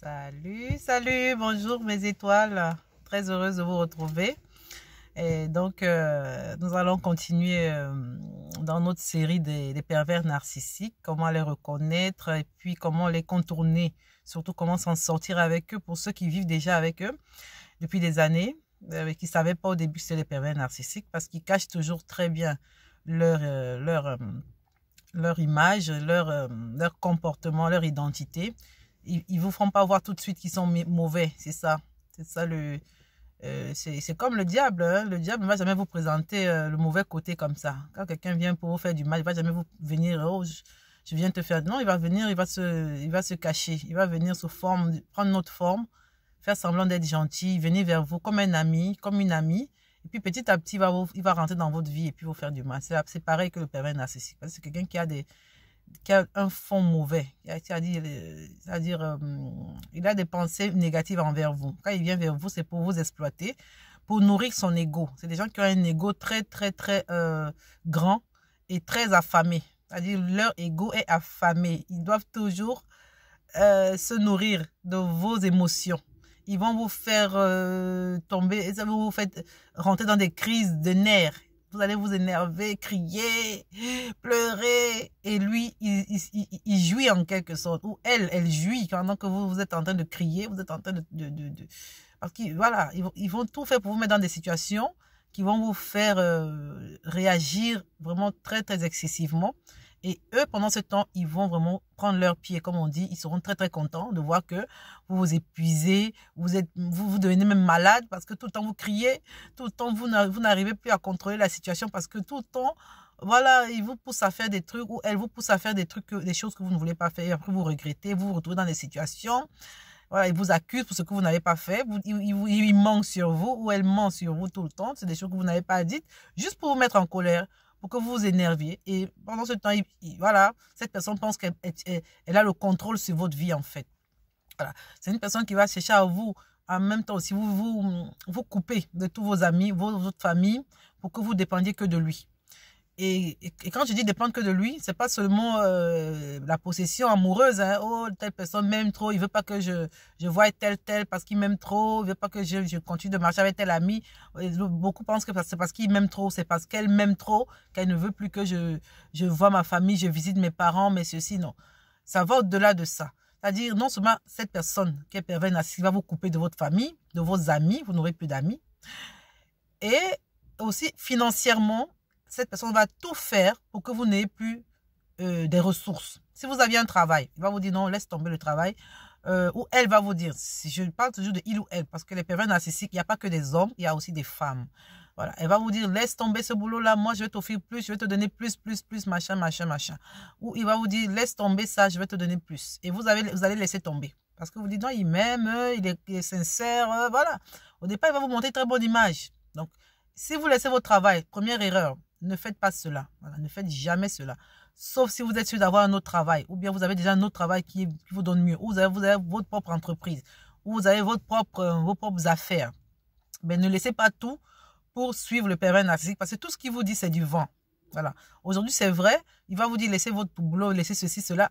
Salut, salut, bonjour mes étoiles. Très heureuse de vous retrouver. Et donc, euh, nous allons continuer euh, dans notre série des, pervers narcissiques, comment les reconnaître et puis comment les contourner, surtout comment s'en sortir avec eux pour ceux qui vivent déjà avec eux depuis des années, euh, et qui ne savaient pas au début que c'était les pervers narcissiques parce qu'ils cachent toujours très bien leur, image, leur, leur comportement, leur identité ils, ne vous feront pas voir tout de suite qu'ils sont mauvais. C'est ça. C'est ça le. Euh, c'est comme le diable. Hein. Le diable ne va jamais vous présenter euh, le mauvais côté comme ça. Quand quelqu'un vient pour vous faire du mal, il ne va jamais vous venir. Oh, je, viens te faire. Non, il va venir, il va se, il va se cacher. Il va venir sous forme, prendre notre forme, faire semblant d'être gentil, venir vers vous comme un ami, comme une amie. Et puis petit à petit, il va, il va rentrer dans votre vie et puis vous faire du mal. C'est pareil que le pervers narcissique. C'est quelqu'un qui a des, qui a un fond mauvais, euh, c'est-à-dire, euh, il a des pensées négatives envers vous. Quand il vient vers vous, c'est pour vous exploiter, pour nourrir son ego. C'est des gens qui ont un ego très, très, très euh, grand et très affamé. C'est-à-dire, leur ego est affamé. Ils doivent toujours se nourrir de vos émotions. Ils vont vous faire tomber, et ça vous fait rentrer dans des crises de nerfs vous allez vous énerver, crier, pleurer. Et lui, il, il, il, il, jouit en quelque sorte. Ou elle, elle jouit pendant que vous, vous êtes en train de crier, vous êtes en train de... de, de, de parce qu'ils voilà, ils, ils vont tout faire pour vous mettre dans des situations qui vont vous faire euh, réagir vraiment très, très excessivement. Et eux, pendant ce temps, ils vont vraiment prendre leur pied comme on dit. Ils seront très, très contents de voir que vous vous épuisez, vous êtes, vous, vous devenez même malade parce que tout le temps vous criez, tout le temps vous n'arrivez plus à contrôler la situation parce que tout le temps, voilà, ils vous poussent à faire des trucs ou elles vous poussent à faire des trucs, des choses que vous ne voulez pas faire. Et après, vous regrettez, vous vous retrouvez dans des situations voilà, ils vous accusent pour ce que vous n'avez pas fait, ils il, sur vous ou elles mentent sur vous tout le temps, c'est des choses que vous n'avez pas dites, juste pour vous mettre en colère pour que vous vous énerviez. Et pendant ce temps, voilà, cette personne pense qu'elle a le contrôle sur votre vie, en fait. Voilà. C'est une personne qui va chercher à vous, en même temps, si vous vous, vous coupez de tous vos amis, vos, votre famille, pour que vous dépendiez que de lui. Et, quand je dis dépendre que de lui, c'est pas seulement euh, la possession amoureuse. Hein. Oh, telle personne m'aime trop, il veut pas que je, je voie tel, telle parce qu'il m'aime trop, il veut pas que je, je, continue de marcher avec tel ami. Beaucoup pensent que c'est parce qu'il m'aime trop, c'est parce qu'elle m'aime trop qu'elle ne veut plus que je, je vois ma famille, je visite mes parents, mais ceci, non. Ça va au-delà de ça. C'est-à-dire, non seulement cette personne qui est pervers va vous couper de votre famille, de vos amis, vous n'aurez plus d'amis. Et aussi financièrement, cette personne va tout faire pour que vous n'ayez plus euh, des ressources. Si vous aviez un travail, il va vous dire non, laisse tomber le travail. Euh, ou elle va vous dire, si je parle toujours de il ou elle, parce que les pervers narcissiques, il n'y a pas que des hommes, il y a aussi des femmes. Voilà, elle va vous dire, laisse tomber ce boulot-là, moi je vais t'offrir plus, je vais te donner plus, plus, plus, machin, machin, machin. Ou il va vous dire, laisse tomber ça, je vais te donner plus. Et vous, avez, vous allez laisser tomber. Parce que vous dites, non, il m'aime, euh, il, est, sincère, voilà. Au départ, il va vous montrer très bonne image. Donc, si vous laissez votre travail, première erreur, ne faites pas cela. ne faites jamais cela. Sauf si vous êtes sûr d'avoir un autre travail, ou bien vous avez déjà un autre travail qui, vous donne mieux, ou vous avez, votre propre entreprise, ou vous avez votre propre, euh, vos propres affaires. Mais ne laissez pas tout pour suivre le père narcissique, parce que tout ce qu'il vous dit, c'est du vent. Voilà. Aujourd'hui, c'est vrai, il va vous dire laissez votre boulot, laissez ceci, cela,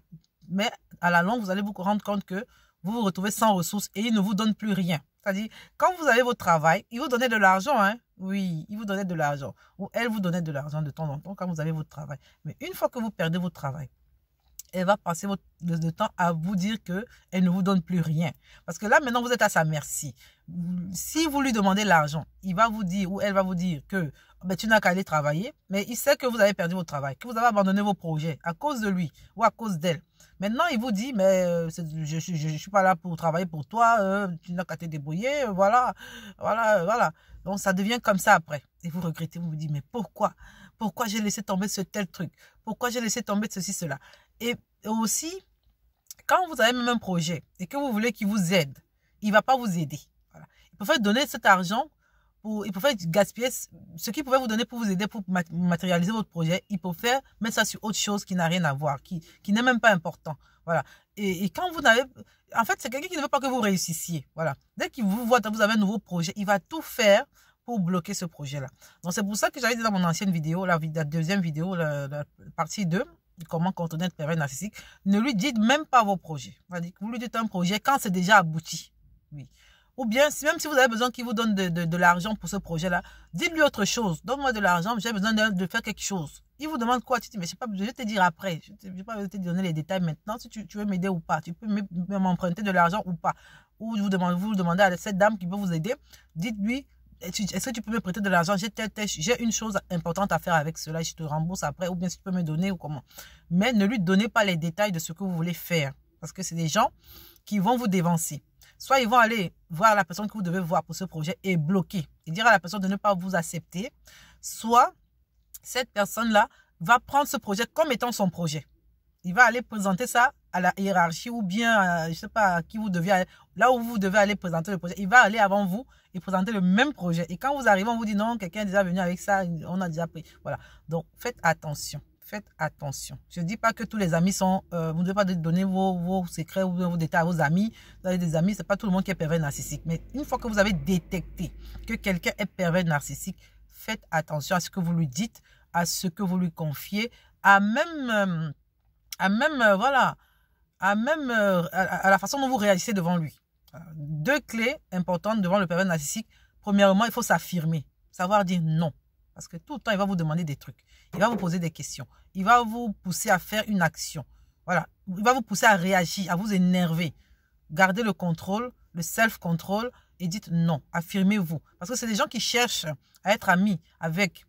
mais à la longue, vous allez vous rendre compte que vous vous retrouvez sans ressources et il ne vous donne plus rien. C'est-à-dire, quand vous avez votre travail, il vous donnait de l'argent, hein? Oui, il vous donnait de l'argent. Ou elle vous donnait de l'argent de temps en temps quand vous avez votre travail. Mais une fois que vous perdez votre travail, elle va passer votre, le, temps à vous dire que elle ne vous donne plus rien. Parce que là, maintenant, vous êtes à sa merci. Si vous lui demandez l'argent, il va vous dire, ou elle va vous dire que tu n'as qu'à aller travailler. Mais il sait que vous avez perdu votre travail, que vous avez abandonné vos projets à cause de lui ou à cause d'elle. Maintenant, il vous dit, mais euh, je ne suis pas là pour travailler pour toi, euh, tu n'as qu'à te débrouiller, euh, voilà, voilà, voilà. Donc, ça devient comme ça après. Et vous regrettez, vous vous dites, mais pourquoi Pourquoi j'ai laissé tomber ce tel truc Pourquoi j'ai laissé tomber ceci, cela Et aussi, quand vous avez même un projet et que vous voulez qu'il vous aide, il ne va pas vous aider. Voilà. Il peut faire donner cet argent pour, faire préfèrent gaspiller ce qu'il pouvait vous donner pour vous aider, pour matérialiser votre projet. il peut faire, mettre ça sur autre chose qui n'a rien à voir, qui, qui n'est même pas important. Voilà. Et, quand vous n'avez... En fait, c'est quelqu'un qui ne veut pas que vous réussissiez. Voilà. Dès qu'il vous voit, vous avez un nouveau projet, il va tout faire pour bloquer ce projet-là. Donc, c'est pour ça que j'avais dit dans mon ancienne vidéo, la, deuxième vidéo, la, partie 2, comment contenir le pervers narcissique, ne lui dites même pas vos projets. Vous lui dites un projet quand c'est déjà abouti. Oui. Ou bien, même si vous avez besoin qu'il vous donne de, l'argent pour ce projet-là, dites-lui autre chose. Donne-moi de l'argent, j'ai besoin de, faire quelque chose. Il vous demande quoi Tu dis, mais je pas, je vais te dire après. Je ne vais pas te donner les détails maintenant si tu, veux m'aider ou pas. Tu peux m'emprunter de l'argent ou pas. Ou vous demandez, vous demandez à cette dame qui peut vous aider, dites-lui est-ce que tu peux me prêter de l'argent J'ai une chose importante à faire avec cela, je te rembourse après, ou bien si tu peux me donner ou comment. Mais ne lui donnez pas les détails de ce que vous voulez faire, parce que c'est des gens qui vont vous dévancer. Soit ils vont aller voir la personne que vous devez voir pour ce projet et bloquer et dire à la personne de ne pas vous accepter. Soit cette personne-là va prendre ce projet comme étant son projet. Il va aller présenter ça à la hiérarchie ou bien, euh, je sais pas, qui vous devient là où vous devez aller présenter le projet. Il va aller avant vous et présenter le même projet. Et quand vous arrivez, on vous dit non, quelqu'un est déjà venu avec ça, on a déjà pris. Voilà. Donc, faites attention faites attention. Je ne dis pas que tous les amis sont... Euh, vous ne devez pas donner vos, secrets ou vos détails à vos amis. Vous avez des amis, ce n'est pas tout le monde qui est pervers narcissique. Mais une fois que vous avez détecté que quelqu'un est pervers narcissique, faites attention à ce que vous lui dites, à ce que vous lui confiez, à même... Euh, à même, euh, voilà, à même... à, la façon dont vous réalisez devant lui. Deux clés importantes devant le pervers narcissique. Premièrement, il faut s'affirmer, savoir dire non. Parce que tout le temps, il va vous demander des trucs. Il va vous poser des questions. Il va vous pousser à faire une action. Voilà. Il va vous pousser à réagir, à vous énerver. Gardez le contrôle, le self-control et dites non. Affirmez-vous. Parce que c'est des gens qui cherchent à être amis avec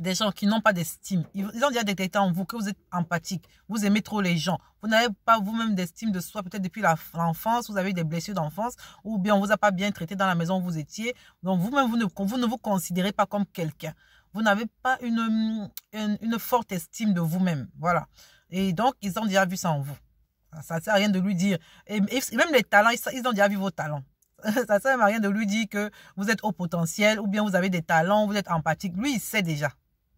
des gens qui n'ont pas d'estime. Ils ont déjà détecté en vous que vous êtes empathique, vous aimez trop les gens, vous n'avez pas vous-même d'estime de soi, peut-être depuis l'enfance, vous avez eu des blessures d'enfance, ou bien on vous a pas bien traité dans la maison où vous étiez. Donc vous-même, vous vous ne vous considérez pas comme quelqu'un vous n'avez pas une, une, forte estime de vous-même. Voilà. Et donc, ils ont déjà vu ça en vous. Ah, ça ne sert à rien de lui dire. Et, même les talents, ils, ont déjà vu vos talents ça ne sert à rien de lui dire que vous êtes au potentiel ou bien vous avez des talents, vous êtes empathique. Lui, il sait déjà.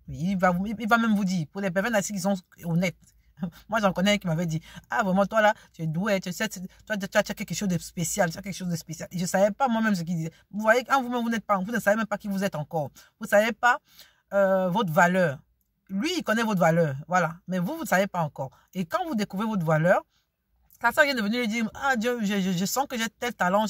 Il va, il va même vous dire, pour les personnes qui sont honnêtes, Moi, j'en connais un qui m'avait dit Ah, vraiment, toi là, tu es doué, tu tu as quelque chose de spécial, tu as quelque chose de spécial. je ne savais pas moi-même ce qu'il disait. Vous voyez, quand vous-même, vous, n'êtes pas, vous ne savez même pas qui vous êtes encore. Vous ne savez pas euh, votre valeur. Lui, il connaît votre valeur, voilà. Mais vous, vous ne savez pas encore. Et quand vous découvrez votre valeur, ta soeur vient de venir lui dire, ah Dieu, je, sens que j'ai tel talent,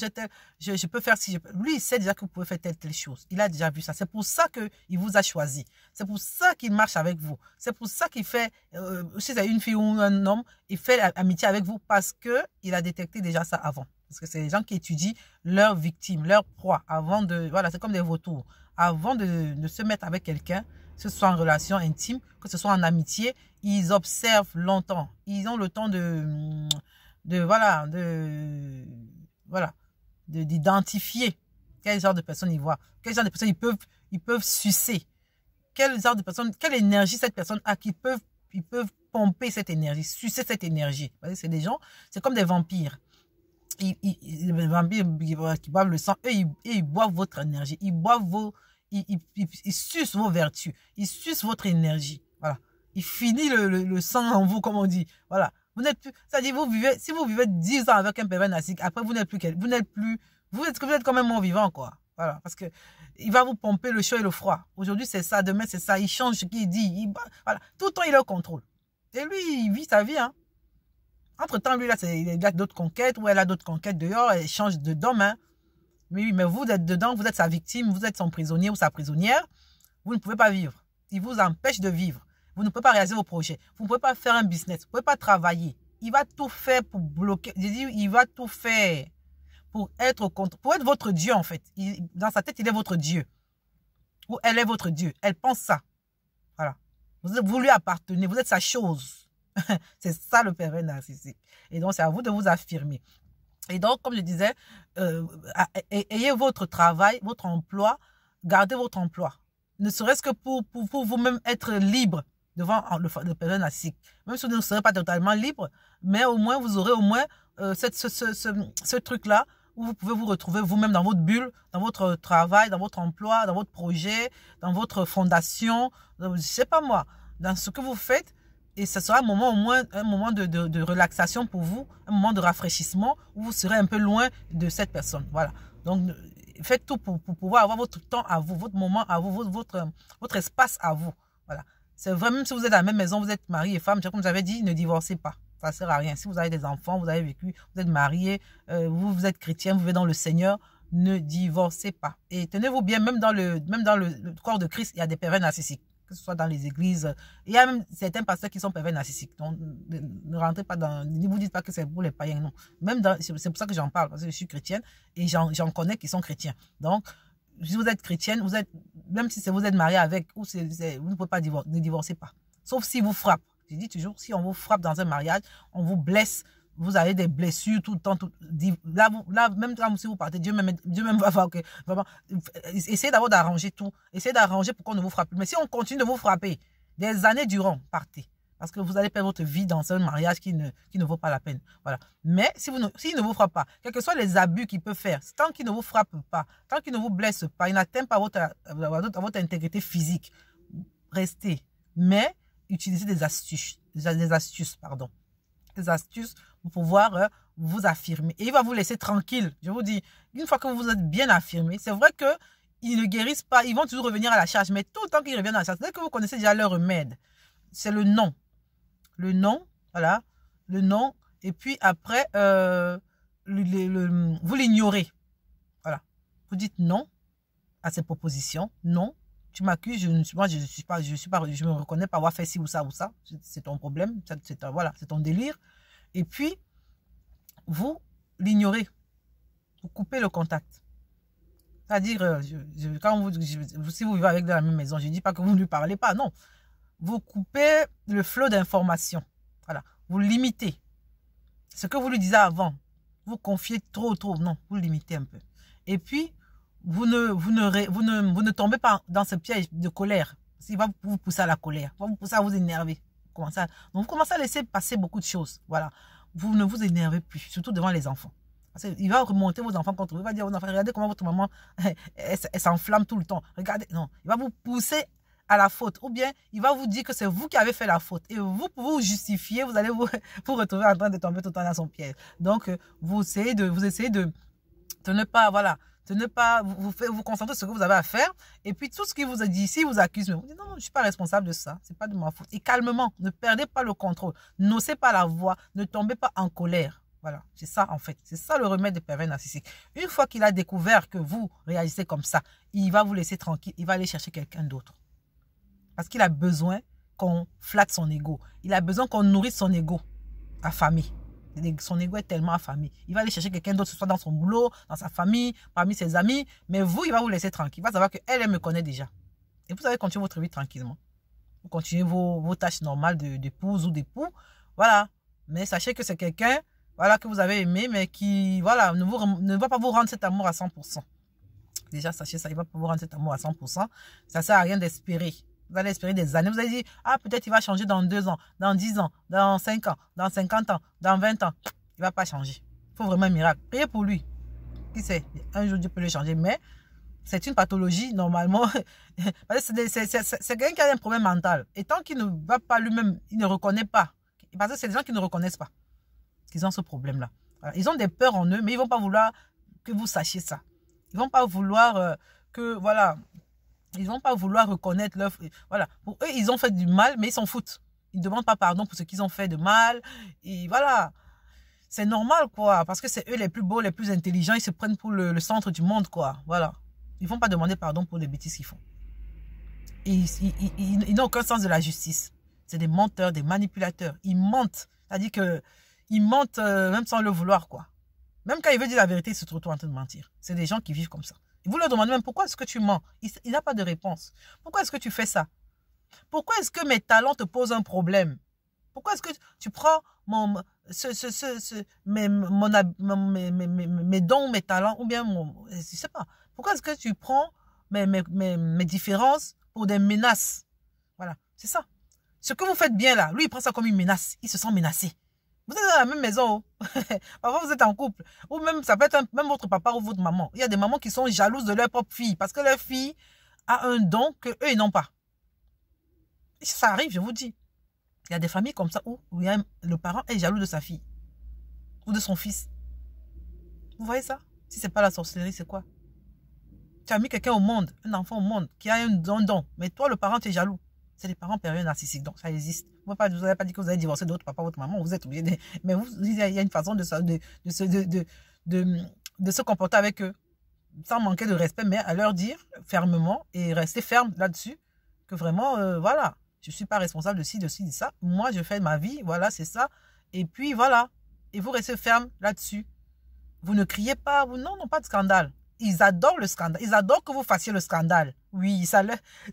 j'ai je, peux faire si Lui, il sait déjà que vous pouvez faire telle, telle chose. Il a déjà vu ça. C'est pour ça qu'il vous a choisi. C'est pour ça qu'il marche avec vous. C'est pour ça qu'il fait, euh, si c'est une fille ou un homme, il fait amitié avec vous parce qu'il a détecté déjà ça avant. Parce que c'est les gens qui étudient leurs victimes, leurs proies avant de, voilà, c'est comme des vautours. Avant de, de se mettre avec quelqu'un, que ce soit en relation intime, que ce soit en amitié, ils observent longtemps. Ils ont le temps de, de voilà, de voilà, d'identifier quel genre de personnes ils voient, quel genre de personnes ils peuvent, ils peuvent sucer, quel genre de personnes quelle énergie cette personne a, qu'ils peuvent, ils peuvent pomper cette énergie, sucer cette énergie. C'est des gens, c'est comme des vampires. Ils, ils, les vampires qui boivent le sang, eux, ils, boivent votre énergie, ils boivent vos, ils, sucent vos vertus, ils sucent votre énergie. Voilà. Ils finissent le, le, le sang en vous, comme on dit. Voilà. Vous n'êtes plus, c'est-à-dire, vous vivez, si vous vivez 10 ans avec un pervers narcissique, après, vous n'êtes plus, vous n'êtes plus, vous êtes, vous êtes quand même en vivant, quoi. Voilà. Parce que, il va vous pomper le chaud et le froid. Aujourd'hui, c'est ça, demain, c'est ça. Il change ce qu'il dit. voilà. Tout le temps, il est au contrôle. Et lui, il vit sa vie, hein. Entre-temps, lui, là, il a d'autres conquêtes, ou elle a d'autres conquêtes dehors, elle change de domaine. Hein. Mais oui, mais vous êtes dedans, vous êtes sa victime, vous êtes son prisonnier ou sa prisonnière. Vous ne pouvez pas vivre. Il vous empêche de vivre. Vous ne pouvez pas réaliser vos projets. Vous ne pouvez pas faire un business. Vous ne pouvez pas travailler. Il va tout faire pour bloquer. Je dis, il va tout faire pour être contre, pour être votre Dieu en fait. dans sa tête, il est votre Dieu. Ou elle est votre Dieu. Elle pense ça. Voilà. Vous, lui appartenez. Vous êtes sa chose. c'est ça le père narcissique. Et donc, c'est à vous de vous affirmer. Et donc, comme je disais, euh, ayez votre travail, votre emploi, gardez votre emploi. Ne serait-ce que pour, pour vous-même être libre devant le, le père Même si vous ne serez pas totalement libre, mais au moins, vous aurez au moins euh, cette, ce, ce, ce, truc-là où vous pouvez vous retrouver vous-même dans votre bulle, dans votre travail, dans votre emploi, dans votre projet, dans votre fondation, je je sais pas moi, dans ce que vous faites. Et ce sera un moment au moins, un moment de, de, de relaxation pour vous, un moment de rafraîchissement où vous serez un peu loin de cette personne. Voilà. Donc, faites tout pour, pour pouvoir avoir votre temps à vous, votre moment à vous, votre, votre, votre espace à vous. Voilà. C'est vrai, même si vous êtes à la même maison, vous êtes marié et femme, comme j'avais dit, ne divorcez pas. Ça ne sert à rien. Si vous avez des enfants, vous avez vécu, vous êtes marié, euh, vous, vous êtes chrétien, vous vivez dans le Seigneur, ne divorcez pas. Et tenez-vous bien, même dans, le, même dans le, corps de Christ, il y a des pervers narcissiques, que ce soit dans les églises. Il y a même certains pasteurs qui sont pervers narcissiques. Donc, ne, rentrez pas dans... Ne vous dites pas que c'est pour les païens, non. Même C'est pour ça que j'en parle, parce que je suis chrétienne et j'en connais qui sont chrétiens. Donc, si vous êtes chrétienne, vous êtes, même si vous êtes marié avec, ou vous ne pouvez pas divorcer, ne divorcez pas. Sauf si vous frappe. Je dis toujours, si on vous frappe dans un mariage, on vous blesse, vous avez des blessures tout le temps. Tout, là, même si vous partez, Dieu même, Dieu même va voir que, essayez d'abord d'arranger tout. Essayez d'arranger pour qu'on ne vous frappe plus. Mais si on continue de vous frapper, des années durant, partez. Parce que vous allez perdre votre vie dans un mariage qui ne, qui ne vaut pas la peine. Voilà. Mais s'il ne, ne vous frappe pas, quels que soient les abus qu'il peut faire, tant qu'il ne vous frappe pas, tant qu'il ne vous blesse pas, il n'atteint pas votre, votre intégrité physique, restez. Mais utilisez des astuces. Des astuces, pardon. Des astuces pour pouvoir euh, vous affirmer. Et il va vous laisser tranquille. Je vous dis, une fois que vous êtes bien affirmé, c'est vrai que ils ne guérissent pas, ils vont toujours revenir à la charge. Mais tout le temps qu'ils reviennent à la charge, dès que vous connaissez déjà leur remède, c'est le nom le nom, voilà, le nom, et puis après, euh, vous l'ignorez. Voilà. Vous dites non à ces propositions, non. Tu m'accuses, je ne suis, moi, je ne suis pas, je suis pas, je me reconnais pas avoir fait ci ou ça ou ça. C'est ton problème, c'est voilà, c'est ton délire. Et puis, vous l'ignorez, vous coupez le contact. C'est-à-dire, euh, quand si vous vivez avec dans la même maison, je ne dis pas que vous ne lui parlez pas, non vous coupez le flot d'informations. Voilà, vous limitez. Ce que vous lui disiez avant, vous confiez trop, trop, non, vous limitez un peu. Et puis, vous ne, vous ne, vous tombez pas dans ce piège de colère. Il va vous pousser à la colère, il va vous pousser à vous énerver. Vous commencez à, donc, vous commencez à laisser passer beaucoup de choses. Voilà, vous ne vous énervez plus, surtout devant les enfants. Il va remonter vos enfants contre vous. Il va dire aux enfants, regardez comment votre maman, elle, s'enflamme tout le temps. Regardez, non, il va vous pousser à la faute. Ou bien, il va vous dire que c'est vous qui avez fait la faute. Et vous, pour vous justifier, vous allez vous, vous retrouver en train de tomber tout le temps dans son piège. Donc, euh, vous essayez de, vous essayez de, ne pas, voilà, de ne pas vous, vous, vous concentrer sur ce que vous avez à faire. Et puis, tout ce qu'il vous a dit, ici vous accuse, mais vous dites non, je ne suis pas responsable de ça. C'est pas de ma faute. Et calmement, ne perdez pas le contrôle. N'osez pas la voix. Ne tombez pas en colère. Voilà, c'est ça en fait. C'est ça le remède de pervers narcissiques. Une fois qu'il a découvert que vous réagissez comme ça, il va vous laisser tranquille, il va aller chercher quelqu'un d'autre. Parce qu'il a besoin qu'on flatte son ego. Il a besoin qu'on nourrisse son ego affamé. Son ego est tellement affamé. Il va aller chercher quelqu'un d'autre, ce soit dans son boulot, dans sa famille, parmi ses amis. Mais vous, il va vous laisser tranquille. Il va savoir qu'elle, elle me connaît déjà. Et vous allez continuer votre vie tranquillement. Vous continuez vos, tâches normales d'épouse de, ou d'époux. Voilà. Mais sachez que c'est quelqu'un voilà, que vous avez aimé, mais qui voilà, ne, ne va pas vous rendre cet amour à 100%. Déjà, sachez ça, il ne va pas vous rendre cet amour à 100%. Ça ne sert à rien d'espérer. Vous allez espérer des années. Vous allez dire, ah, peut-être il va changer dans deux ans, dans dix ans, dans cinq ans, dans cinquante ans, dans vingt ans. Il ne va pas changer. Il faut vraiment un miracle. Priez pour lui. Qui sait Un jour, Dieu peut le changer. Mais c'est une pathologie, normalement. c'est quelqu'un qui a un problème mental. Et tant qu'il ne va pas lui-même, il ne reconnaît pas. Parce que c'est des gens qui ne reconnaissent pas qu'ils ont ce problème-là. Ils ont des peurs en eux, mais ils ne vont pas vouloir que vous sachiez ça. Ils ne vont pas vouloir euh, que, voilà, ils vont pas vouloir reconnaître leur... Voilà. Pour eux, ils ont fait du mal, mais ils s'en foutent. Ils ne demandent pas pardon pour ce qu'ils ont fait de mal. Et voilà. C'est normal, quoi. Parce que c'est eux les plus beaux, les plus intelligents. Ils se prennent pour le, centre du monde, quoi. Voilà. Ils vont pas demander pardon pour les bêtises qu'ils font. ils, ils, n'ont aucun sens de la justice. C'est des menteurs, des manipulateurs. Ils mentent. C'est-à-dire que ils mentent euh, même sans le vouloir, quoi. Même quand ils veulent dire la vérité, ils se retrouvent en train de mentir. C'est des gens qui vivent comme ça. Vous leur demandez même pourquoi est-ce que tu mens Il n'a pas de réponse. Pourquoi est-ce que tu fais ça Pourquoi est-ce que mes talents te posent un problème Pourquoi est-ce que tu prends mon, ce, ce, ce, mes, mon, mes, mes, dons, mes talents, ou bien mon, je sais pas. Pourquoi est-ce que tu prends mes, mes différences pour des menaces Voilà, c'est ça. Ce que vous faites bien là, lui, il prend ça comme une menace. Il se sent menacé. Vous êtes dans la même maison. Oh. Parfois, vous êtes en couple. Ou même, ça peut être même votre papa ou votre maman. Il y a des mamans qui sont jalouses de leur propre fille parce que leur fille a un don que eux, n'ont pas. Ça arrive, je vous dis. Il y a des familles comme ça où, où le parent est jaloux de sa fille ou de son fils. Vous voyez ça Si n'est pas la sorcellerie, c'est quoi Tu as mis quelqu'un au monde, un enfant au monde qui a un don, don mais toi, le parent, tu es jaloux. C'est les parents période narcissiques, donc ça existe. Vous n'avez pas dit que vous avez divorcer d'autres papa, votre maman, vous êtes obligé Mais il y a une façon de, de, de, de, de se comporter avec eux, sans manquer de respect, mais à leur dire fermement et rester ferme là-dessus, que vraiment, euh, voilà, je ne suis pas responsable de ci, de ci, de ça. Moi, je fais ma vie, voilà, c'est ça. Et puis, voilà. Et vous restez ferme là-dessus. Vous ne criez pas, vous, non, non, pas de scandale ils adorent le scandale. Ils adorent que vous fassiez le scandale. Oui, ça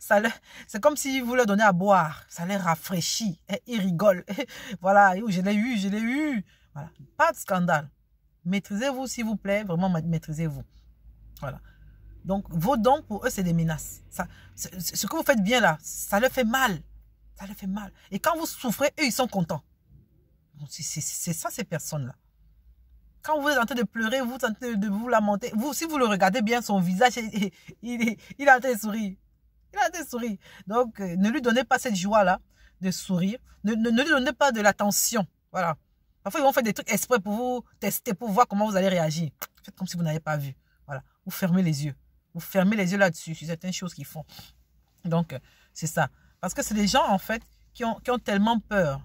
ça c'est comme si vous leur donnez à boire. Ça les rafraîchit. Et eh, ils rigolent. Eh, voilà, je l'ai eu, je l'ai eu. Voilà, pas de scandale. Maîtrisez-vous, s'il vous plaît. Vraiment, maîtrisez-vous. Voilà. Donc, vos dons, pour eux, c'est des menaces. Ça, ce que vous faites bien là, ça leur fait mal. Ça leur fait mal. Et quand vous souffrez, eux, ils sont contents. C'est ça, ces personnes-là quand vous êtes en train de pleurer, vous êtes de vous lamenter, vous, si vous le regardez bien, son visage, il, il, a en train sourire. Il a un train sourire. Donc, euh, ne lui donnez pas cette joie-là de sourire. Ne, ne, lui donnez pas de l'attention. Voilà. Parfois, ils vont faire des trucs exprès pour vous tester, pour voir comment vous allez réagir. Faites comme si vous n'avez pas vu. Voilà. Vous fermez les yeux. Vous fermez les yeux là-dessus, sur certaines choses qu'ils font. Donc, euh, c'est ça. Parce que c'est des gens, en fait, qui ont, qui ont tellement peur.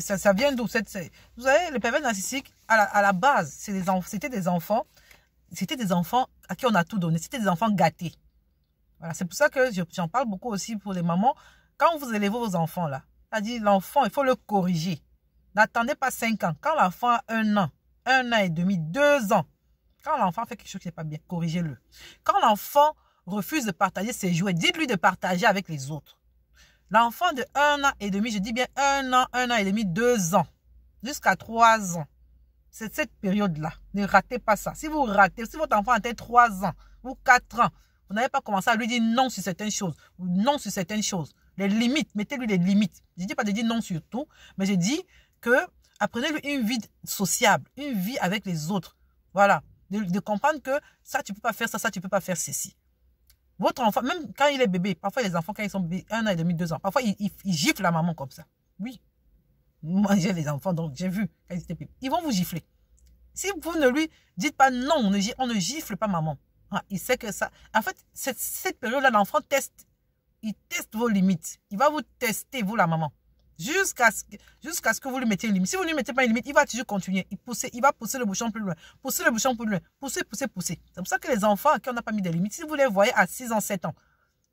Ça, ça vient d'où Vous savez, les pervers narcissique, à la, base, c'était des, enfants, c'était des enfants à qui on a tout donné, c'était des enfants gâtés. Voilà, c'est pour ça que j'en parle beaucoup aussi pour les mamans. Quand vous élevez vos enfants, là, cest à l'enfant, il faut le corriger. N'attendez pas cinq ans. Quand l'enfant a un an, un an et demi, deux ans, quand l'enfant fait quelque chose qui n'est pas bien, corrigez-le. Quand l'enfant refuse de partager ses jouets, dites-lui de partager avec les autres. L'enfant de un an et demi, je dis bien un an, un an et demi, deux ans, jusqu'à trois ans, c'est cette période-là. Ne ratez pas ça. Si vous ratez, si votre enfant a 3 ans ou 4 ans, vous n'avez pas commencé à lui dire non sur certaines choses non sur certaines choses. Les limites, mettez-lui des limites. Je ne dis pas de dire non sur tout, mais je dis que apprenez-lui une vie sociable, une vie avec les autres. Voilà. De, comprendre que ça, tu ne peux pas faire ça, ça, tu ne peux pas faire ceci. Votre enfant, même quand il est bébé, parfois les enfants, quand ils sont bébés, un an et demi, deux ans, parfois ils, ils giflent la maman comme ça. Oui, moi, j'ai des enfants, donc j'ai vu qu'ils ils étaient Ils vont vous gifler. Si vous ne lui dites pas non, on ne, gifle pas maman. Ah, il sait que ça. En fait, cette, période-là, l'enfant teste. Il teste vos limites. Il va vous tester, vous, la maman. Jusqu'à ce, ce que vous lui mettiez une limite. Si vous ne lui mettez pas une limite, il va toujours continuer. Il, il va pousser le bouchon plus loin. Pousser le bouchon plus loin. Pousser, pousser, pousser. C'est pour ça que les enfants à qui on n'a pas mis de limites, si vous les voyez à 6 ans, 7 ans,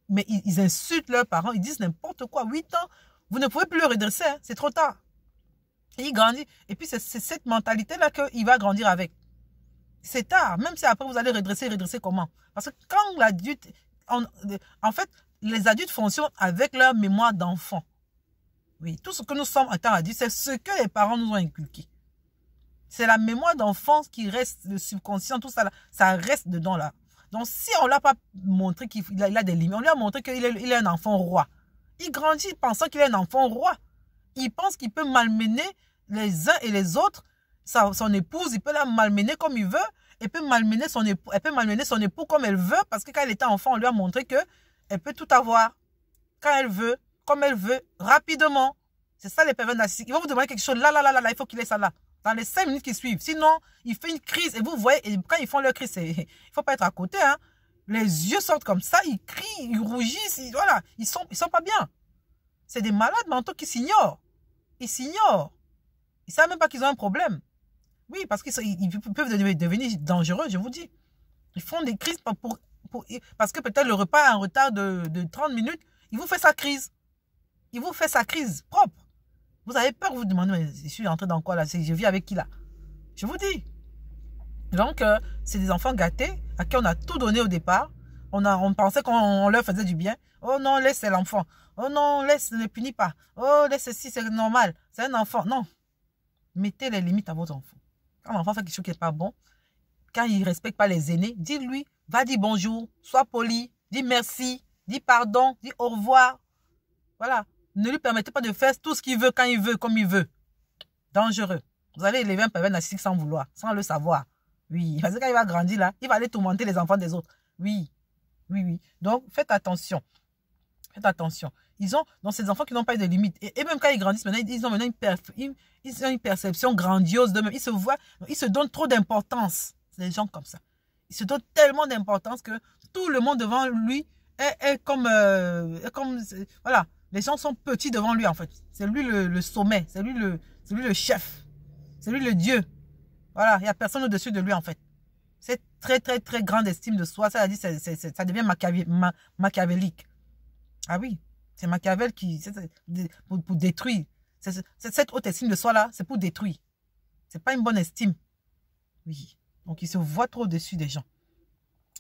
mais ils, insultent leurs parents, ils disent n'importe quoi. 8 ans, vous ne pouvez plus le redresser. Hein. C'est trop tard. Et il grandit. Et puis, c'est cette mentalité-là qu'il va grandir avec. C'est tard. Même si après, vous allez redresser, redresser comment Parce que quand l'adulte... En fait, les adultes fonctionnent avec leur mémoire d'enfant. Oui, tout ce que nous sommes en à dire, c'est ce que les parents nous ont inculqué. C'est la mémoire d'enfance qui reste, le subconscient, tout ça, ça reste dedans là. Donc, si on ne l'a pas montré qu'il a, a, des limites, on lui a montré qu'il est, il est un enfant roi. Il grandit pensant qu'il est un enfant roi. Il pense qu'il peut malmener les uns et les autres, son épouse, il peut la malmener comme il veut. Elle peut malmener son époux, peut malmener son époux comme elle veut parce que quand elle était enfant, on lui a montré que elle peut tout avoir quand elle veut, comme elle veut, rapidement. C'est ça les pervers narcissiques. Ils vont vous demander quelque chose là, là, là, là, il faut qu'il ait ça là. Dans les cinq minutes qui suivent. Sinon, il fait une crise et vous voyez, quand ils font leur crise, il ne faut pas être à côté. Hein. Les yeux sortent comme ça, ils crient, ils rougissent, ils, voilà, ils sont, ils sont pas bien. C'est des malades mentaux qui s'ignorent. Ils s'ignorent. Ils savent même pas qu'ils ont un problème. Oui, parce qu'ils peuvent devenir dangereux, je vous dis. Ils font des crises pour, parce que peut-être le repas est en retard de, 30 minutes. Il vous fait sa crise. Il vous fait sa crise propre. Vous avez peur, vous vous demandez, je suis entré dans quoi là Je vis avec qui là Je vous dis. Donc, euh, c'est des enfants gâtés à qui on a tout donné au départ. On, pensait qu'on leur faisait du bien. Oh non, laisse l'enfant. Oh non, laisse, ne punis pas. Oh, laisse ceci, c'est normal. C'est un enfant. Non, mettez les limites à vos enfants. Quand enfant fait quelque chose qui n'est pas bon, quand il ne respecte pas les aînés, dites lui va dire bonjour, sois poli, dis merci, dis pardon, dis au revoir. Voilà. Ne lui permettez pas de faire tout ce qu'il veut, quand il veut, comme il veut. Dangereux. Vous allez élever un pervers narcissique sans vouloir, sans le savoir. Oui, parce que quand il va grandir là, il va aller tourmenter les enfants des autres. Oui, oui, oui. Donc, faites attention. Faites attention. Ils ont, dans ces enfants qui n'ont pas de limites. Et, même quand ils grandissent maintenant, ils ont maintenant une, ils ont une perception grandiose Ils se voient, ils se donnent trop d'importance. C'est des gens comme ça. Ils se donnent tellement d'importance que tout le monde devant lui est, comme, euh, comme, voilà. Les gens sont petits devant lui, en fait. C'est lui le, sommet. C'est lui le, lui le chef. C'est lui le dieu. Voilà. Il n'y a personne au-dessus de lui, en fait. C'est très, très, très grande estime de soi. Ça, ça devient machiavélique. Ah oui, c'est Machiavel qui... pour, détruire. cette haute estime de soi-là, c'est pour détruire. C'est pas une bonne estime. Oui. Donc, il se voit trop au-dessus des gens.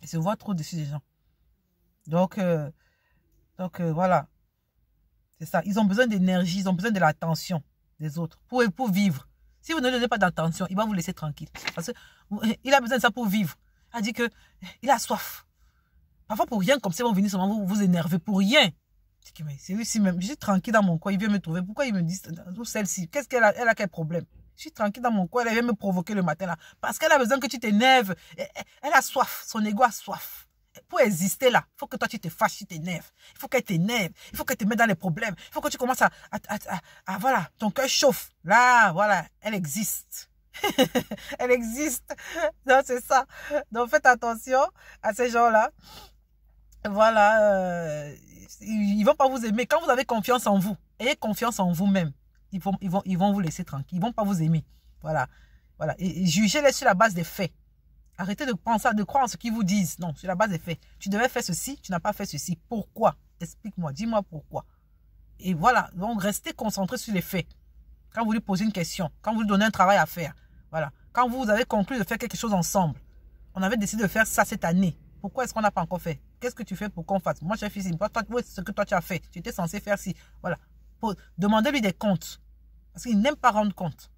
Il se voit trop au-dessus des gens. Donc, euh, donc euh, voilà. C'est ça. Ils ont besoin d'énergie, ils ont besoin de l'attention des autres pour, pour vivre. Si vous ne donnez pas d'attention, il va vous laisser tranquille. Parce qu'il a besoin de ça pour vivre. Il a dit que il a soif. Parfois, pour rien, comme ça, ils vont venir vous, vous énerver pour rien. C'est lui même. Je suis tranquille dans mon coin, il vient me trouver. Pourquoi il me dit, oh, celle-ci, qu'est-ce qu'elle a, elle a quel problème Je suis tranquille dans mon coin, elle vient me provoquer le matin là. Parce qu'elle a besoin que tu t'énerves. Elle a soif, son ego a soif. Pour exister là, il faut que toi tu te fâches, tu t'énerves. Il faut qu'elle t'énerve, il faut qu'elle te mette dans les problèmes. Il faut que tu commences à, à voilà, ton cœur chauffe. Là, voilà, elle existe. elle existe. Non, c'est ça. Donc faites attention à ces gens-là. Voilà. Euh, ils ne vont pas vous aimer. Quand vous avez confiance en vous, ayez confiance en vous-même. Ils vont, ils, vont, ils vont vous laisser tranquille. Ils ne vont pas vous aimer. Voilà. voilà. Et, jugez-les sur la base des faits. Arrêtez de penser, de croire en ce qu'ils vous disent. Non, sur la base des faits. Tu devais faire ceci, tu n'as pas fait ceci. Pourquoi Explique-moi, dis-moi pourquoi. Et voilà, donc restez concentré sur les faits. Quand vous lui posez une question, quand vous lui donnez un travail à faire, voilà. Quand vous avez conclu de faire quelque chose ensemble, on avait décidé de faire ça cette année. Pourquoi est-ce qu'on n'a pas encore fait qu'est-ce que tu fais pour qu'on fasse Moi, j'ai fait ce que toi, tu as fait. Tu étais censé faire ci. Voilà. Demandez-lui des comptes. Parce qu'il n'aime pas rendre compte.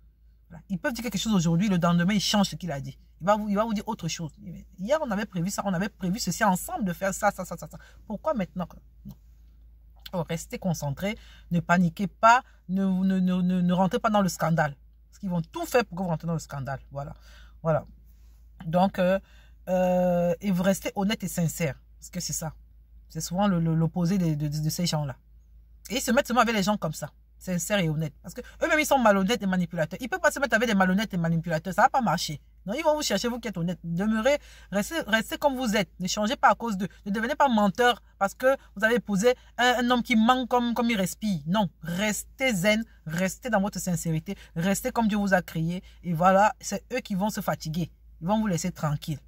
Voilà. Ils peuvent dire quelque chose aujourd'hui, le lendemain, il change ce qu'il a dit. Il va, vous, il va vous dire autre chose. Hier, on avait prévu ça, on avait prévu ceci ensemble de faire ça, ça, ça, ça. Pourquoi maintenant oh, restez concentrés, ne paniquez pas, ne, ne, ne, rentrez pas dans le scandale. Parce qu'ils vont tout faire pour que vous rentrez dans le scandale. Voilà. Voilà. Donc, euh, euh, et vous restez honnête et sincère. Parce que c'est ça. C'est souvent l'opposé de, ces gens-là. Et ils se mettent seulement avec les gens comme ça, sincères et honnêtes. Parce queux mêmes ils sont malhonnêtes et manipulateurs. Ils ne peuvent pas se mettre avec des malhonnêtes et manipulateurs. Ça ne va pas marcher. Non, ils vont vous chercher, vous qui êtes honnête. Demeurez, restez, comme vous êtes. Ne changez pas à cause d'eux. Ne devenez pas menteur parce que vous avez posé un, homme qui manque comme, comme il respire. Non, restez zen, restez dans votre sincérité, restez comme Dieu vous a créé. Et voilà, c'est eux qui vont se fatiguer. Ils vont vous laisser tranquille.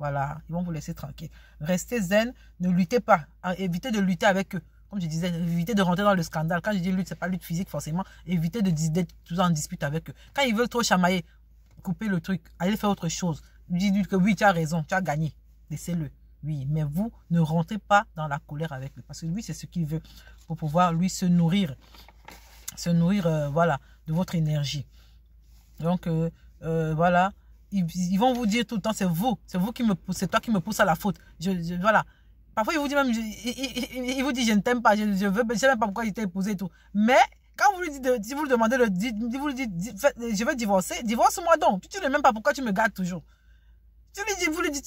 Voilà, ils vont vous laisser tranquille. Restez zen, ne luttez pas, ah, évitez de lutter avec eux. Comme je disais, évitez de rentrer dans le scandale. Quand je dis lutte, ce n'est pas lutte physique forcément. Évitez de d'être toujours en dispute avec eux. Quand ils veulent trop chamailler, coupez le truc, allez faire autre chose. dis lui que oui, tu as raison, tu as gagné. Laissez-le. Oui, mais vous ne rentrez pas dans la colère avec lui. Parce que lui, c'est ce qu'il veut pour pouvoir, lui, se nourrir. Se nourrir, euh, voilà, de votre énergie. Donc, euh, euh, voilà, ils, vont vous dire tout le temps, c'est vous, c'est vous qui me c'est toi qui me pousse à la faute. Je, voilà. Parfois, ils vous disent même, je, ils, vous disent, je ne t'aime pas, je, ne veux, je sais même pas pourquoi je t'ai épousé tout. Mais, quand vous lui dites, si vous lui demandez, le, vous lui dites, je veux divorcer, divorce-moi donc. tu ne sais même pas pourquoi tu me gardes toujours. Tu lui dis, vous lui dites,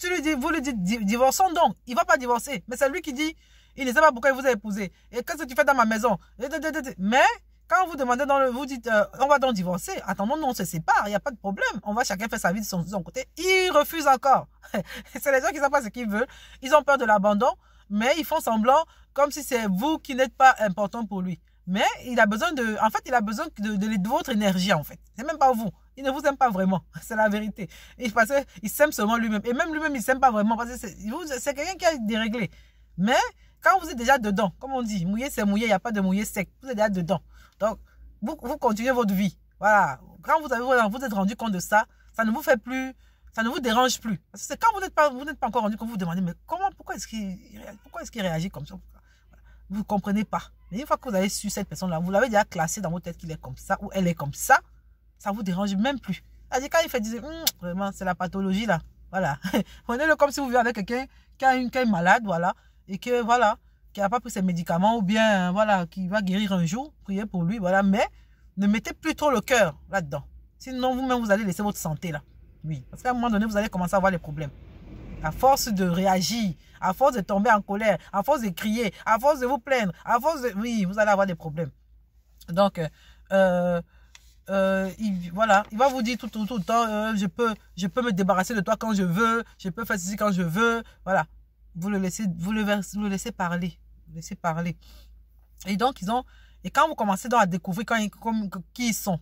tu lui dis, vous lui dites, divorçons donc. Il va pas divorcer. Mais c'est lui qui dit, il ne sait pas pourquoi il vous a épousé. Et qu'est-ce que tu fais dans ma maison? Mais, quand vous demandez dans le, vous dites, euh, on va donc divorcer. Attendons, non, on se sépare, il n'y a pas de problème. On va chacun faire sa vie de son, son côté. Il refuse encore. c'est les gens qui ne savent pas ce qu'ils veulent. Ils ont peur de l'abandon, mais ils font semblant comme si c'est vous qui n'êtes pas important pour lui. Mais il a besoin de, en fait, il a besoin de, votre énergie, en fait. C'est même pas vous. Il ne vous aime pas vraiment. C'est la vérité. Il, il s'aime seulement lui-même. Et même lui-même, il ne s'aime pas vraiment parce que c'est quelqu'un qui a déréglé. Mais quand vous êtes déjà dedans, comme on dit, mouillé, c'est mouillé, il n'y a pas de mouillé sec. Vous êtes déjà dedans. Donc, vous, continuez votre vie. Voilà. Quand vous avez vous êtes rendu compte de ça, ça ne vous fait plus, ça ne vous dérange plus. C'est quand vous n'êtes pas, vous n'êtes pas encore rendu compte, vous vous demandez, mais comment, pourquoi est-ce qu'il, pourquoi est-ce qu'il réagit comme ça? Vous ne comprenez pas. Mais une fois que vous avez su cette personne-là, vous l'avez déjà classé dans votre tête qu'il est comme ça ou elle est comme ça, ça ne vous dérange même plus. C'est-à-dire quand il fait disait hum, vraiment, c'est la pathologie là. Voilà. Prenez-le comme si vous vivez avec quelqu'un qui, une est malade, voilà. Et que, voilà, qui n'a pas pris ses médicaments ou bien voilà, qui va guérir un jour, priez pour lui, voilà, mais ne mettez plus trop le cœur là-dedans. Sinon, vous-même, vous allez laisser votre santé là. Oui, parce qu'à un moment donné, vous allez commencer à avoir des problèmes. À force de réagir, à force de tomber en colère, à force de crier, à force de vous plaindre, à force de... Oui, vous allez avoir des problèmes. Donc, euh, euh, euh, il, voilà, il va vous dire tout, tout, le temps, je, peux, je peux me débarrasser de toi quand je veux, je peux faire ceci quand je veux, voilà. Vous le laissez, vous le, parler. parler. Et donc, ils ont... Et quand vous commencez donc à découvrir qui ils sont,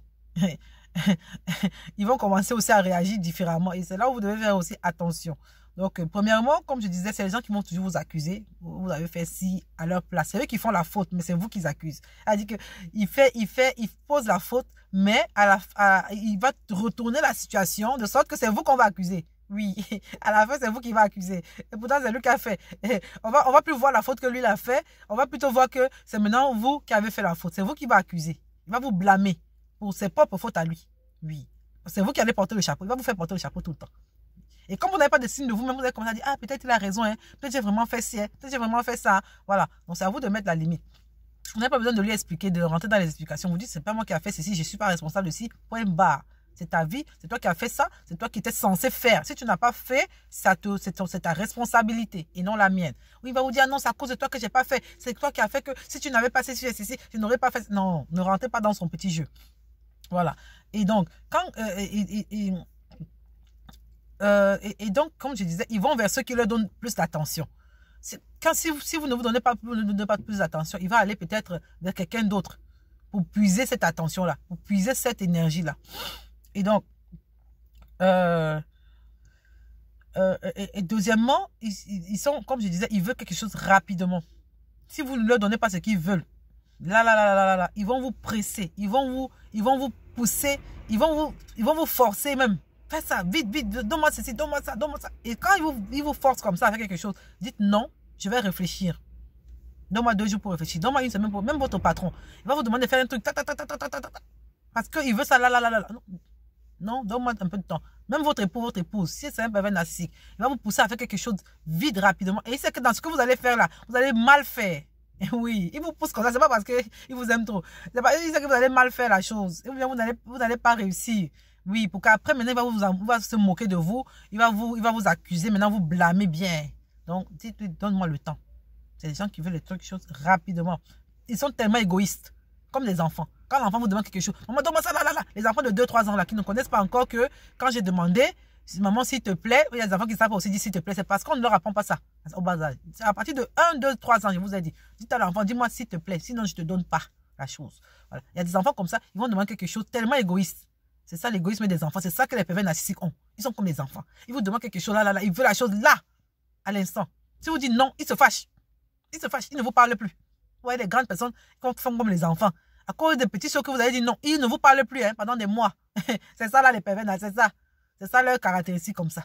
ils vont commencer aussi à réagir différemment. Et c'est là où vous devez faire aussi attention. Donc, euh, premièrement, comme je disais, c'est les gens qui vont toujours vous accuser. Vous avez fait si à leur place. C'est eux qui font la faute, mais c'est vous qu'ils accusent. C'est-à-dire il fait, il fait, il pose la faute, mais à la, il va retourner la situation de sorte que c'est vous qu'on va accuser. Oui, à la fin, c'est vous qui va accuser. Et pourtant, c'est lui qui a fait. on va, on va plus voir la faute que lui l'a fait. On va plutôt voir que c'est maintenant vous qui avez fait la faute. C'est vous qui va accuser. Il va vous blâmer pour ses propres fautes à lui. Oui. C'est vous qui allez porter le chapeau. Il va vous faire porter le chapeau tout le temps. Et comme vous n'avez pas de signe de vous-même, vous allez commencer à dire, ah, peut-être il a raison, hein. peut-être j'ai vraiment fait ci, hein. peut-être j'ai vraiment fait ça. Voilà. Donc, c'est à vous de mettre la limite. Vous n'avez pas besoin de lui expliquer, de rentrer dans les explications. Vous dites, c'est pas moi qui a fait ceci, je suis pas responsable de ci. Point barre c'est ta vie, c'est toi qui as fait ça, c'est toi qui étais censé faire. Si tu n'as pas fait, c'est ta responsabilité et non la mienne. Ou il va vous dire, non, c'est à cause de toi que j'ai pas fait. C'est toi qui as fait que si tu n'avais pas fait ceci, ceci, tu n'aurais pas fait. Non, ne rentrez pas dans son petit jeu. Voilà. Et donc, quand... Euh, euh, et, donc, comme je disais, ils vont vers ceux qui leur donnent plus d'attention. Quand si vous, ne vous donnez pas, donnez pas plus d'attention, il va aller peut-être vers quelqu'un d'autre pour puiser cette attention-là, pour puiser cette énergie-là. Et donc, euh, euh, et, deuxièmement, ils, sont, comme je disais, ils veulent quelque chose rapidement. Si vous ne leur donnez pas ce qu'ils veulent, là, là, là, là, là, là, ils vont vous presser, ils vont vous, ils vont vous pousser, ils vont vous, ils vont vous forcer même. Fais ça, vite, vite, donne-moi ceci, donne-moi ça, donne-moi ça. Et quand ils vous, ils forcent comme ça à faire quelque chose, dites non, je vais réfléchir. Donne-moi deux jours pour réfléchir. Donne-moi une semaine pour. Même votre patron. Il va vous demander de faire un truc. parce que parce qu'il veut ça là, là, là, là. Non, donne-moi un peu de temps. Même votre époux, votre épouse, si c'est un pervers narcissique, il va vous pousser à faire quelque chose vite, rapidement. Et il sait que dans ce que vous allez faire là, vous allez mal faire. Et Oui, il vous pousse comme ça. C'est pas parce qu'il vous aime trop. il sait que vous allez mal faire la chose. Et vous n'allez vous pas réussir. Oui, pour qu'après, maintenant, il va, vous, se moquer de vous. Il va vous, il va vous accuser. Maintenant, vous blâmez bien. Donc, dites-lui, donne-moi le temps. C'est des gens qui veulent les trucs, choses rapidement. Ils sont tellement égoïstes. Comme les enfants. Quand l'enfant vous demande quelque chose, maman, donne-moi ça là, là, là. Les enfants de 2-3 ans là, qui ne connaissent pas encore que quand j'ai demandé, maman, s'il te plaît, il y a des enfants qui savent aussi dire s'il te plaît, c'est parce qu'on ne leur apprend pas ça au bas âge. À partir de 1, 2, 3 ans, je vous ai dit, dites à l'enfant, dis-moi s'il te plaît, sinon je ne te donne pas la chose. Il y a des enfants comme ça, ils vont demander quelque chose tellement égoïste. C'est ça l'égoïsme des enfants, c'est ça que les pervers narcissiques ont. Ils sont comme les enfants. Ils vous demandent quelque chose là, là, là, ils veulent la chose là, à l'instant. Si vous dites non, ils se fâchent. Ils se fâchent, ils ne vous parlent plus voyez, les grandes personnes qui font comme les enfants. À cause des petits choses que vous avez dit non, ils ne vous parlent plus hein, pendant des mois. c'est ça là les pervers, c'est ça. C'est ça leur caractéristique comme ça.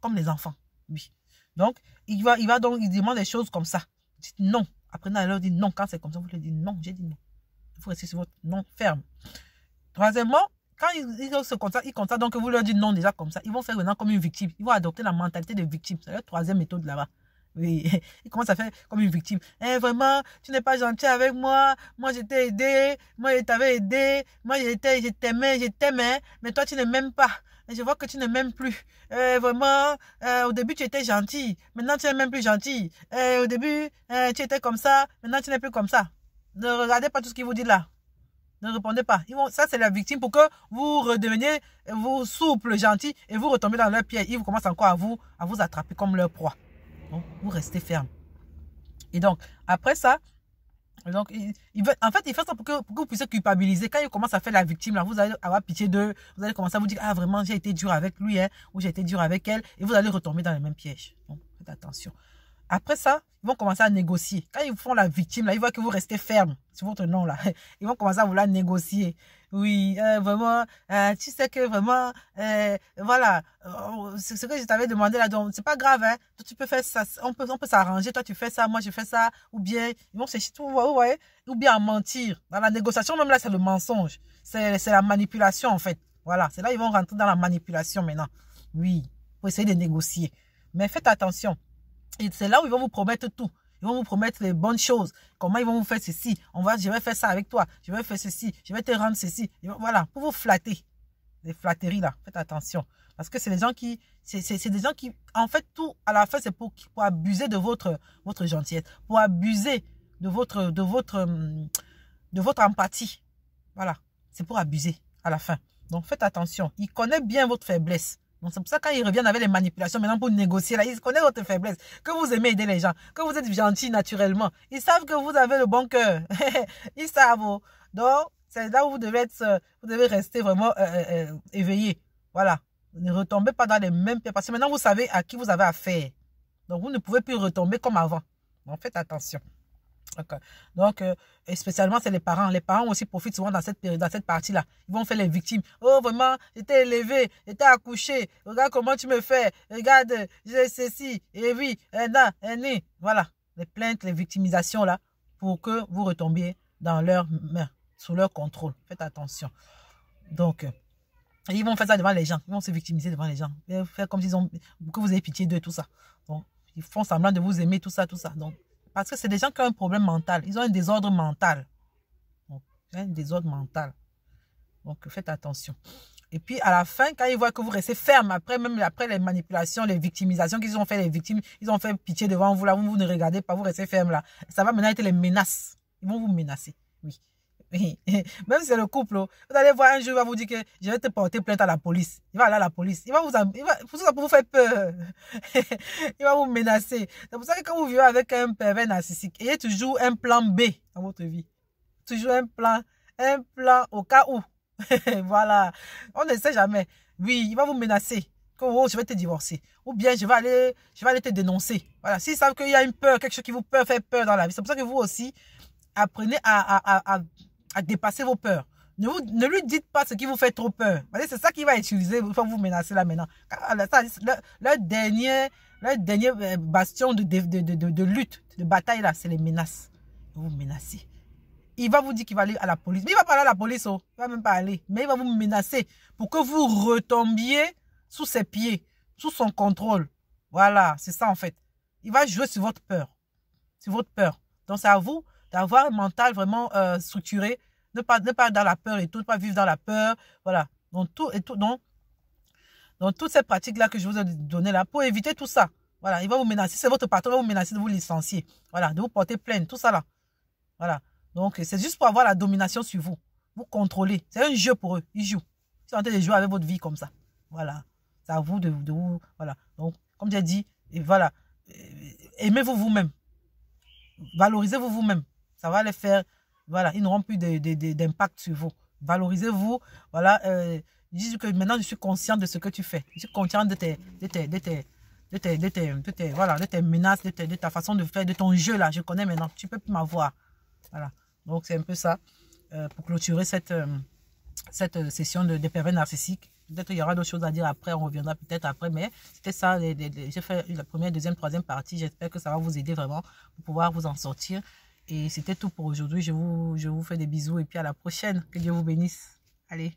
Comme les enfants. Oui. Donc, il va, il va donc, il demande des choses comme ça. dites non. Après, vous leur dit non. Quand c'est comme ça, vous leur dites non. J'ai dit non. Vous restez sur votre non ferme. Troisièmement, quand ils, se constat, ils constatent donc que vous leur dites non déjà comme ça. Ils vont faire maintenant comme une victime. Ils vont adopter la mentalité de victime. C'est la troisième méthode là-bas. Oui, il commence à faire comme une victime. Eh, vraiment, tu n'es pas gentil avec moi. Moi, je t'ai aidé. Moi, je t'avais aidé. Moi, je t'aimais, Mais toi, tu ne m'aimes pas. je vois que tu ne m'aimes plus. Eh, vraiment, eh, au début, tu étais gentil. Maintenant, tu n'es même plus gentil. au début, tu étais comme ça. Maintenant, tu n'es plus comme ça. Ne regardez pas tout ce qu'il vous dit là. Ne répondez pas. Ils vont, ça, c'est la victime pour que vous redeveniez, vous souple, gentil, et vous retombez dans leurs pieds Ils vous commencent encore à vous, à vous attraper comme leur proie vous, vous restez ferme. Et donc, après ça, donc, il, en fait, il fait ça pour que, pour que, vous puissiez culpabiliser. Quand il commence à faire la victime, là, vous allez avoir pitié d'eux. Vous allez commencer à vous dire, ah, vraiment, j'ai été dur avec lui, hein, ou j'ai été dur avec elle. Et vous allez retomber dans le même piège. Donc, faites attention. Après ça, ils vont commencer à négocier. Quand ils font la victime, là, ils voient que vous restez ferme sur votre nom, là. Ils vont commencer à vous la négocier oui, euh, vraiment, euh, tu sais que vraiment, euh, voilà, c'est ce que je t'avais demandé là, donc c'est pas grave, hein. tu peux faire ça, on peut, on peut s'arranger, toi tu fais ça, moi je fais ça, ou bien, se c'est tout, vous ou bien mentir. Dans la négociation, même là, c'est le mensonge, c'est la manipulation en fait. Voilà, c'est là ils vont rentrer dans la manipulation maintenant. Oui, pour essayer de négocier. Mais faites attention. C'est là où ils vont vous promettre tout. Ils vont vous promettre les bonnes choses. Comment ils vont vous faire ceci On va, Je vais faire ça avec toi. Je vais faire ceci. Je vais te rendre ceci. Voilà, pour vous flatter. Les flatteries là, faites attention. Parce que c'est des gens qui, c'est des gens qui, en fait, tout à la fin, c'est pour, pour abuser de votre, votre gentillesse, pour abuser de votre, de votre, de votre empathie. Voilà, c'est pour abuser à la fin. Donc faites attention. Il connaît bien votre faiblesse c'est pour ça quand ils reviennent avec les manipulations maintenant pour négocier, là, ils connaissent votre faiblesse, que vous aimez aider les gens, que vous êtes gentil naturellement. Ils savent que vous avez le bon cœur. ils savent. Donc c'est là où vous devez être, euh, vous devez rester vraiment euh, euh, éveillé. Voilà. Ne retombez pas dans les mêmes pieds parce que maintenant vous savez à qui vous avez affaire. Donc vous ne pouvez plus retomber comme avant. Donc faites attention. Donc, euh, spécialement, c'est les parents. Les parents aussi profitent souvent dans cette période, dans cette partie-là. Ils vont faire les victimes. Oh, vraiment, j'étais élevé, j'étais accouché. Regarde comment tu me fais. Regarde, j'ai ceci. Et oui, et non, et ni. Voilà. Les plaintes, les victimisations, là, pour que vous retombiez dans leurs mains, sous leur contrôle. Faites attention. Donc, euh, ils vont faire ça devant les gens. Ils vont se victimiser devant les gens. Ils vont faire comme s'ils ont, que vous avez pitié d'eux, tout ça. Donc, ils font semblant de vous aimer, tout ça, tout ça. Donc, parce que c'est des gens qui ont un problème mental. Ils ont un désordre mental. Donc, un désordre mental. Donc, faites attention. Et puis, à la fin, quand ils voient que vous restez ferme, après, même après les manipulations, les victimisations qu'ils ont fait, les victimes, ils ont fait pitié devant vous, là, vous, ne regardez pas, vous restez ferme, là. Ça va maintenant être les menaces. Ils vont vous menacer. Oui. Même si c'est le couple, oh, vous allez voir un jour, il va vous dire que je vais te porter plainte à la police. Il va aller à la police. Il va vous, il va, pour ça, pour vous faire peur. il va vous menacer. C'est pour ça que quand vous vivez avec un pervers narcissique, a toujours un plan B dans votre vie. Toujours un plan, un plan au cas où. voilà. On ne sait jamais. Oui, il va vous menacer. Que, oh, je vais te divorcer. Ou bien, je vais aller, je vais aller te dénoncer. Voilà. S'ils savent qu'il y a une peur, quelque chose qui vous peut faire peur dans la vie, c'est pour ça que vous aussi, apprenez à à dépasser vos peurs. Ne, vous, ne lui dites pas ce qui vous fait trop peur. C'est ça qu'il va utiliser pour vous menacer là maintenant. Le, dernier, le dernier euh, bastion de, de, lutte, de bataille là, c'est les menaces. Vous menacer. Il va vous dire qu'il va aller à la police. Mais il va pas aller à la police, oh. il va même pas aller. Mais il va vous menacer pour que vous retombiez sous ses pieds, sous son contrôle. Voilà, c'est ça en fait. Il va jouer sur votre peur. Sur votre peur. Donc c'est à vous d'avoir un mental vraiment euh, structuré, ne pas, ne pas dans la peur et tout, ne pas vivre dans la peur, voilà. Donc, tout, et tout, donc, toutes ces pratiques-là que je vous ai données là, pour éviter tout ça, voilà, il va vous menacer, c'est votre patron, il va vous menacer de vous licencier, voilà, de vous porter plainte, tout ça là, voilà. Donc, c'est juste pour avoir la domination sur vous, vous contrôler, c'est un jeu pour eux, ils jouent. Ils sont en train de jouer avec votre vie comme ça, voilà. C'est à vous de, vous, voilà. Donc, comme j'ai dit, et voilà, aimez-vous vous-même, valorisez-vous vous-même, ça va les faire, voilà, ils n'auront plus d'impact sur vous. Valorisez-vous, voilà. Euh, dis que maintenant, je suis consciente de ce que tu fais. Je suis consciente de tes, de tes, de tes, de tes, de tes, voilà, de tes menaces, de, ta façon de faire, de ton jeu là. Je connais maintenant. Tu peux plus m'avoir. Voilà. Donc c'est un peu ça euh, pour clôturer cette, euh, cette euh, session de, de pervers narcissiques. Peut-être qu'il y aura d'autres choses à dire après, on reviendra peut-être après, mais c'était ça. j'ai fait la première, deuxième, troisième partie. J'espère que ça va vous aider vraiment pour pouvoir vous en sortir. Et c'était tout pour aujourd'hui. Je vous, je vous fais des bisous et puis à la prochaine. Que Dieu vous bénisse. Allez.